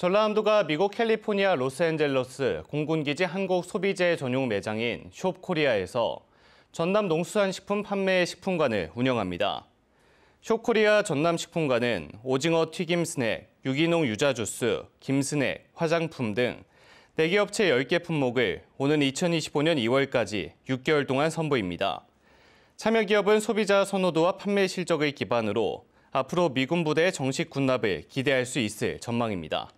전라남도가 미국 캘리포니아 로스앤젤러스 공군기지 한국 소비재 전용 매장인 숍코리아에서 전남 농수산식품 판매 식품관을 운영합니다. 쇼코리아 전남 식품관은 오징어 튀김 스낵, 유기농 유자 주스, 김 스낵, 화장품 등 4개 업체 10개 품목을 오는 2025년 2월까지 6개월 동안 선보입니다. 참여 기업은 소비자 선호도와 판매 실적을 기반으로 앞으로 미군 부대의 정식 군납을 기대할 수 있을 전망입니다.